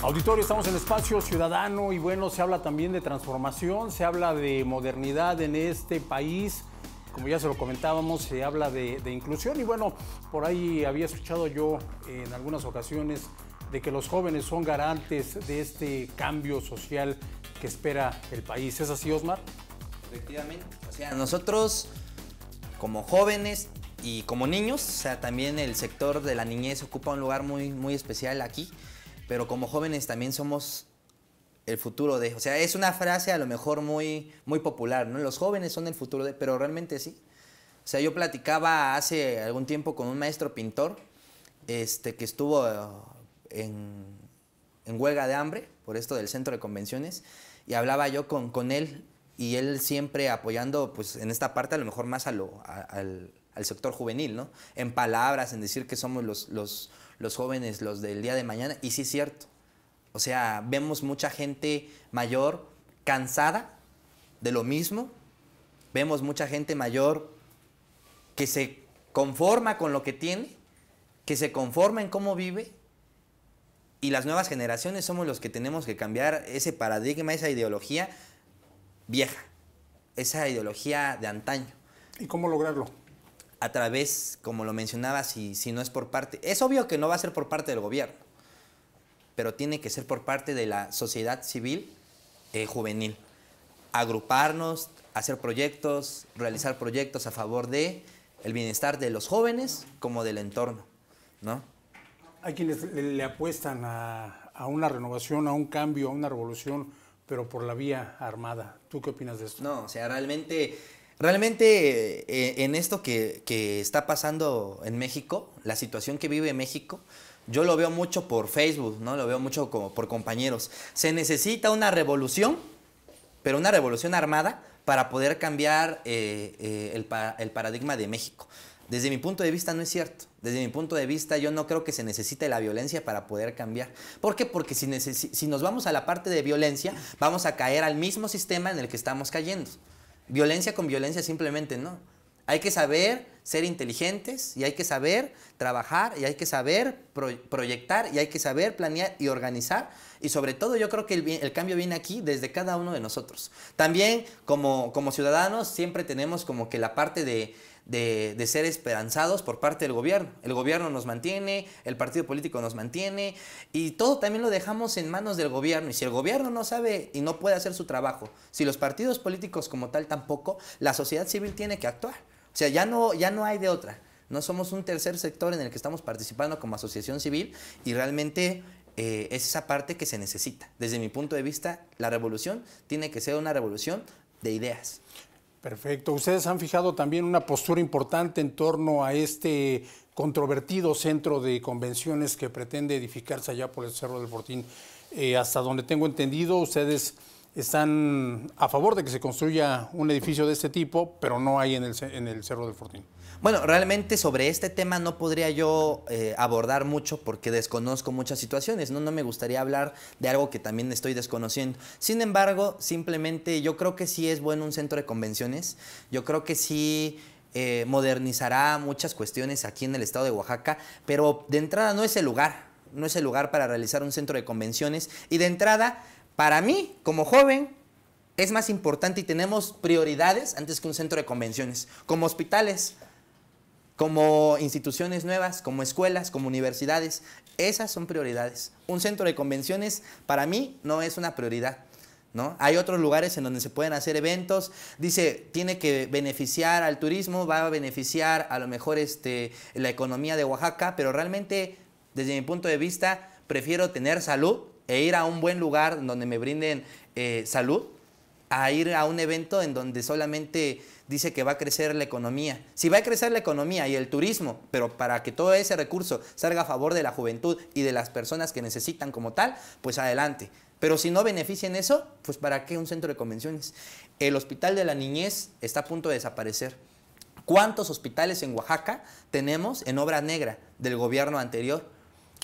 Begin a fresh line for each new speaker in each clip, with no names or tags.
Auditorio, estamos en Espacio Ciudadano y bueno, se habla también de transformación, se habla de modernidad en este país. Como ya se lo comentábamos, se habla de, inclusión y bueno, por ahí había escuchado yo en algunas ocasiones de que los jóvenes son garantes de este cambio social que espera el país. ¿Es así, Osmar?
Efectivamente. O sea, nosotros como jóvenes y como niños, o sea, también el sector de la niñez ocupa un lugar muy, muy especial aquí pero como jóvenes también somos el futuro de... O sea, es una frase a lo mejor muy, muy popular, ¿no? Los jóvenes son el futuro de... Pero realmente sí. O sea, yo platicaba hace algún tiempo con un maestro pintor este, que estuvo eh, en, huelga de hambre por esto del centro de convenciones y hablaba yo con, con él y él siempre apoyando pues en esta parte a lo mejor más a al, al, sector juvenil, ¿no? En palabras, en decir que somos los, los los jóvenes, los del día de mañana. Y sí es cierto. O sea, vemos mucha gente mayor cansada de lo mismo. Vemos mucha gente mayor que se conforma con lo que tiene, que se conforma en cómo vive. Y las nuevas generaciones somos los que tenemos que cambiar ese paradigma, esa ideología vieja, esa ideología de antaño. ¿Y cómo lograrlo? a través, como lo mencionabas si, si no es por parte, es obvio que no va a ser por parte del gobierno, pero tiene que ser por parte de la sociedad civil eh, juvenil. Agruparnos, hacer proyectos, realizar proyectos a favor de el bienestar de los jóvenes como del entorno, ¿no?
Hay quienes le apuestan a, a una renovación, a un cambio, a una revolución, pero por la vía armada. ¿Tú qué opinas de esto?
No, o sea, realmente Realmente eh, en esto que, está pasando en México, la situación que vive México, yo lo veo mucho por Facebook, ¿no? Lo veo mucho como por compañeros. Se necesita una revolución, pero una revolución armada para poder cambiar eh, eh, el, paradigma de México. Desde mi punto de vista no es cierto. Desde mi punto de vista yo no creo que se necesite la violencia para poder cambiar. ¿Por qué? Porque si nos vamos a la parte de violencia, vamos a caer al mismo sistema en el que estamos cayendo violencia con violencia simplemente no. Hay que saber ser inteligentes y hay que saber trabajar y hay que saber proyectar y hay que saber planear y organizar. Y sobre todo yo creo que el, cambio viene aquí desde cada uno de nosotros. También como, ciudadanos siempre tenemos como que la parte de, ser esperanzados por parte del gobierno. El gobierno nos mantiene, el partido político nos mantiene y todo también lo dejamos en manos del gobierno. Y si el gobierno no sabe y no puede hacer su trabajo, si los partidos políticos como tal tampoco, la sociedad civil tiene que actuar. O sea, ya no, ya no hay de otra. No somos un tercer sector en el que estamos participando como asociación civil y realmente eh, es esa parte que se necesita. Desde mi punto de vista, la revolución tiene que ser una revolución de ideas.
Perfecto. Ustedes han fijado también una postura importante en torno a este controvertido centro de convenciones que pretende edificarse allá por el Cerro del Fortín. Eh, hasta donde tengo entendido, ustedes están a favor de que se construya un edificio de este tipo, pero no hay en el, Cerro del Fortín. Bueno, realmente
sobre este tema no podría yo eh, abordar mucho porque desconozco muchas situaciones, ¿no? no me gustaría hablar de algo que también estoy desconociendo. Sin embargo, simplemente yo creo que sí es bueno un centro de convenciones, yo creo que sí... Eh, modernizará muchas cuestiones aquí en el estado de Oaxaca, pero de entrada no es el lugar, no es el lugar para realizar un centro de convenciones y de entrada para mí, como joven, es más importante y tenemos prioridades antes que un centro de convenciones, como hospitales, como instituciones nuevas, como escuelas, como universidades. Esas son prioridades. Un centro de convenciones para mí no es una prioridad. ¿No? Hay otros lugares en donde se pueden hacer eventos. Dice, tiene que beneficiar al turismo, va a beneficiar a lo mejor este, la economía de Oaxaca, pero realmente, desde mi punto de vista, prefiero tener salud e ir a un buen lugar donde me brinden eh, salud a ir a un evento en donde solamente dice que va a crecer la economía. Si va a crecer la economía y el turismo, pero para que todo ese recurso salga a favor de la juventud y de las personas que necesitan como tal, pues adelante. Pero si no benefician eso, pues ¿para qué un centro de convenciones? El hospital de la niñez está a punto de desaparecer. ¿Cuántos hospitales en Oaxaca
tenemos en obra negra del gobierno anterior?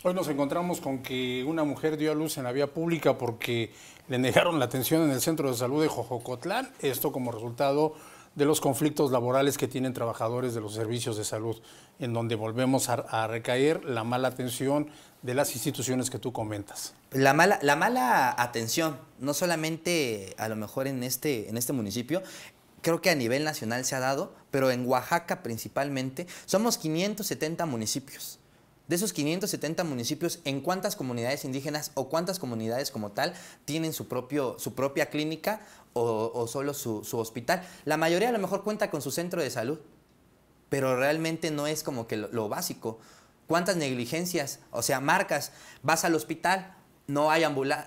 Hoy nos encontramos con que una mujer dio a luz en la vía pública porque le negaron la atención en el centro de salud de Jojocotlán, esto como resultado de los conflictos laborales que tienen trabajadores de los servicios de salud, en donde volvemos a, recaer la mala atención de las instituciones que tú comentas. La mala, la mala atención, no solamente a lo mejor en este,
en este municipio, creo que a nivel nacional se ha dado, pero en Oaxaca principalmente, somos 570 municipios de esos 570 municipios, ¿en cuántas comunidades indígenas o cuántas comunidades como tal tienen su, propio, su propia clínica o, solo su, hospital? La mayoría a lo mejor cuenta con su centro de salud, pero realmente no es como que lo, básico. ¿Cuántas negligencias? O sea, marcas, vas al hospital, no hay,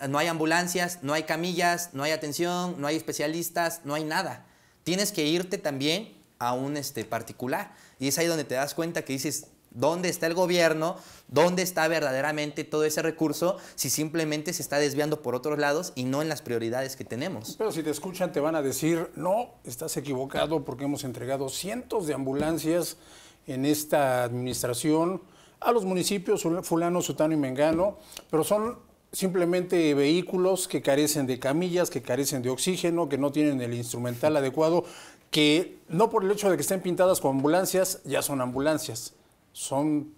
no hay ambulancias, no hay camillas, no hay atención, no hay especialistas, no hay nada. Tienes que irte también a un este, particular. Y es ahí donde te das cuenta que dices, ¿Dónde está el gobierno? ¿Dónde está verdaderamente todo ese recurso si
simplemente se está desviando por otros lados y no en las prioridades que tenemos? Pero si te escuchan te van a decir, no, estás equivocado porque hemos entregado cientos de ambulancias en esta administración a los municipios fulano, sutano y mengano, pero son simplemente vehículos que carecen de camillas, que carecen de oxígeno, que no tienen el instrumental adecuado, que no por el hecho de que estén pintadas con ambulancias, ya son ambulancias son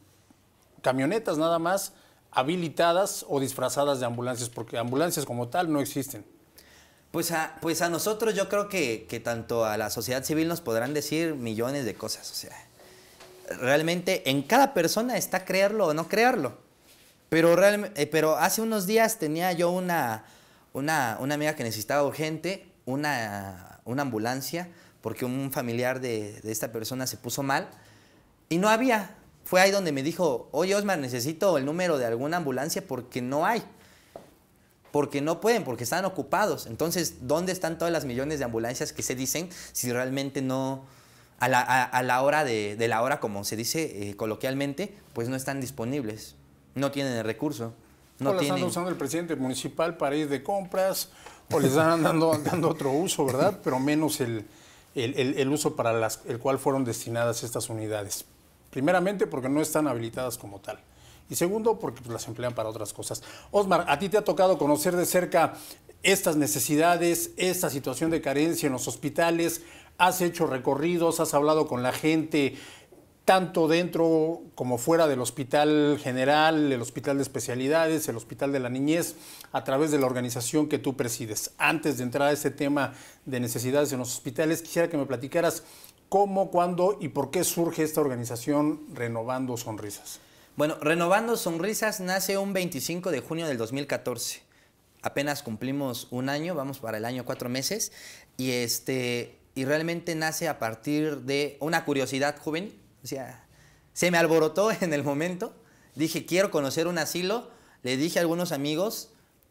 camionetas nada más habilitadas o disfrazadas de ambulancias, porque ambulancias como tal no existen. Pues a, pues a nosotros yo creo
que, tanto a la sociedad civil nos podrán decir millones de cosas. O sea, realmente en cada persona está creerlo o no creerlo. Pero, real, eh, pero hace unos días tenía yo una, una, amiga que necesitaba urgente una, ambulancia porque un familiar de, de esta persona se puso mal y no había, fue ahí donde me dijo, oye Osmar, necesito el número de alguna ambulancia porque no hay. Porque no pueden, porque están ocupados. Entonces, ¿dónde están todas las millones de ambulancias que se dicen si realmente no, a la, hora de, la hora, como se dice eh, coloquialmente, pues no están disponibles? No tienen el recurso. No o están
usando el presidente municipal para ir de compras, o les están dando, otro uso, ¿verdad? Pero menos el, uso para el cual fueron destinadas estas unidades. Primeramente porque no están habilitadas como tal. Y segundo, porque pues, las emplean para otras cosas. Osmar, a ti te ha tocado conocer de cerca estas necesidades, esta situación de carencia en los hospitales. Has hecho recorridos, has hablado con la gente, tanto dentro como fuera del hospital general, el hospital de especialidades, el hospital de la niñez, a través de la organización que tú presides. Antes de entrar a este tema de necesidades en los hospitales, quisiera que me platicaras ¿Cómo, cuándo y por qué surge esta organización Renovando Sonrisas? Bueno, Renovando Sonrisas nace un 25 de junio del
2014. Apenas cumplimos un año, vamos para el año cuatro meses, y, este, y realmente nace a partir de una curiosidad joven, O sea, se me alborotó en el momento. Dije, quiero conocer un asilo. Le dije a algunos amigos,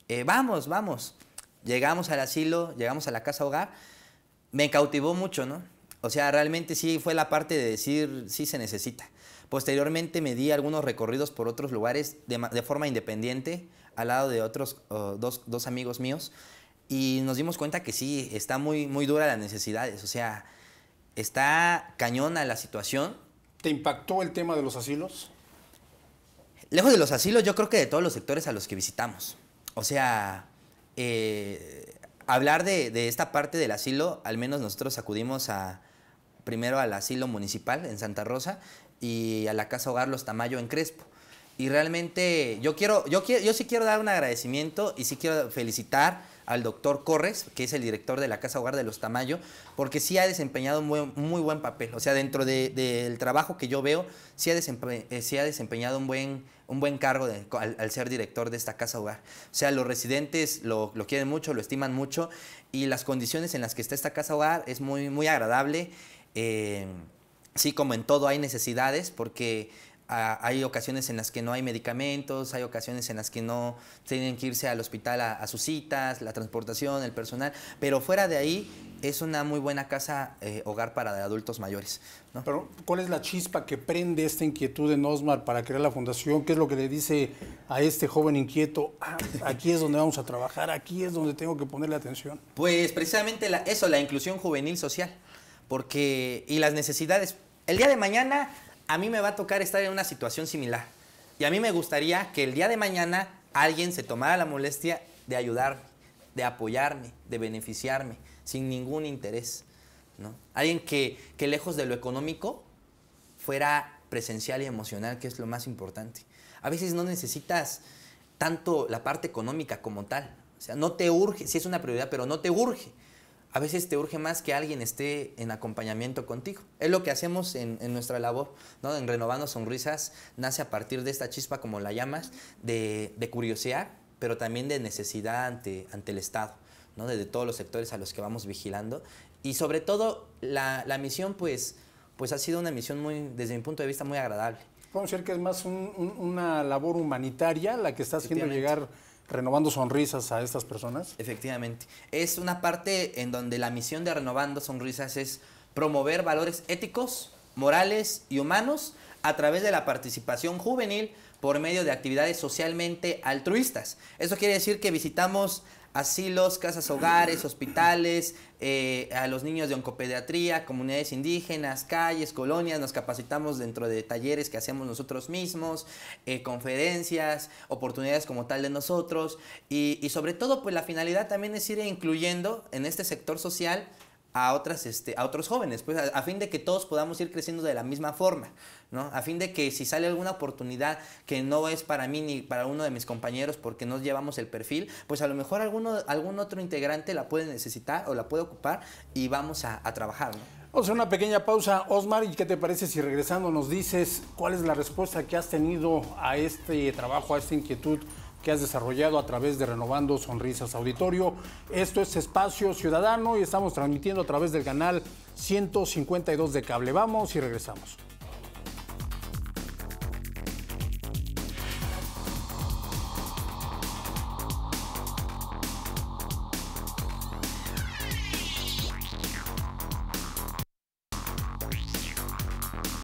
eh, vamos, vamos. Llegamos al asilo, llegamos a la casa hogar. Me cautivó mucho, ¿no? O sea, realmente sí fue la parte de decir, sí se necesita. Posteriormente me di algunos recorridos por otros lugares de, forma independiente, al lado de otros dos, amigos míos, y nos dimos cuenta que sí, está muy, muy dura las necesidades, o sea, está cañona la situación. ¿Te impactó el tema de los asilos? Lejos de los asilos, yo creo que de todos los sectores a los que visitamos. O sea, eh, hablar de, esta parte del asilo, al menos nosotros acudimos a, primero al asilo municipal en Santa Rosa y a la casa hogar Los Tamayo en Crespo. Y realmente yo quiero, yo quiero, yo sí quiero dar un agradecimiento y sí quiero felicitar al doctor Corres, que es el director de la Casa Hogar de los Tamayo, porque sí ha desempeñado un muy buen papel. O sea, dentro del trabajo que yo veo, eh, sí ha, desempeñado un buen, un buen cargo al, ser director de esta Casa Hogar. O sea, los residentes lo, lo, quieren mucho, lo estiman mucho, y las condiciones en las que está esta Casa Hogar es muy, muy agradable. Eh, sí, como en todo hay necesidades porque ah, hay ocasiones en las que no hay medicamentos, hay ocasiones en las que no tienen que irse al hospital a, sus citas, la transportación, el personal, pero fuera de ahí es
una muy buena casa eh, hogar para adultos mayores. ¿no? Pero, ¿cuál es la chispa que prende esta inquietud de Osmar para crear la fundación? ¿Qué es lo que le dice a este joven inquieto? Ah, aquí es donde vamos a trabajar, aquí es donde tengo que ponerle atención.
Pues precisamente la, eso, la inclusión juvenil social. Porque, y las necesidades. El día de mañana a mí me va a tocar estar en una situación similar. Y a mí me gustaría que el día de mañana alguien se tomara la molestia de ayudarme, de apoyarme, de beneficiarme, sin ningún interés. ¿no? Alguien que, lejos de lo económico fuera presencial y emocional, que es lo más importante. A veces no necesitas tanto la parte económica como tal. O sea, no te urge, si sí es una prioridad, pero no te urge a veces te urge más que alguien esté en acompañamiento contigo. Es lo que hacemos en, nuestra labor, ¿no? En Renovando Sonrisas nace a partir de esta chispa, como la llamas, de, curiosidad, pero también de necesidad ante, ante el Estado, ¿no? Desde todos los sectores a los que vamos vigilando. Y sobre todo, la, la misión, pues, pues ha sido una misión muy, desde mi punto de vista, muy
agradable. Podemos decir que es más una labor humanitaria la que está haciendo llegar renovando sonrisas a estas personas? Efectivamente. Es una parte en donde la misión de
Renovando Sonrisas es promover valores éticos, morales y humanos a través de la participación juvenil por medio de actividades socialmente altruistas. Eso quiere decir que visitamos asilos, casas hogares, hospitales, eh, a los niños de oncopediatría, comunidades indígenas, calles, colonias, nos capacitamos dentro de talleres que hacemos nosotros mismos, eh, conferencias, oportunidades como tal de nosotros y, y sobre todo pues la finalidad también es ir incluyendo en este sector social a, otras, este, a otros jóvenes, pues a, fin de que todos podamos ir creciendo de la misma forma, ¿no? A fin de que si sale alguna oportunidad que no es para mí ni para uno de mis compañeros porque no llevamos el perfil, pues a lo mejor alguno, algún otro integrante la puede necesitar o la puede ocupar
y vamos a, trabajar, ¿no? Vamos a una pequeña pausa, Osmar, ¿y qué te parece si regresando nos dices cuál es la respuesta que has tenido a este trabajo, a esta inquietud? que has desarrollado a través de Renovando Sonrisas Auditorio. Esto es Espacio Ciudadano y estamos transmitiendo a través del canal 152 de Cable. Vamos y regresamos.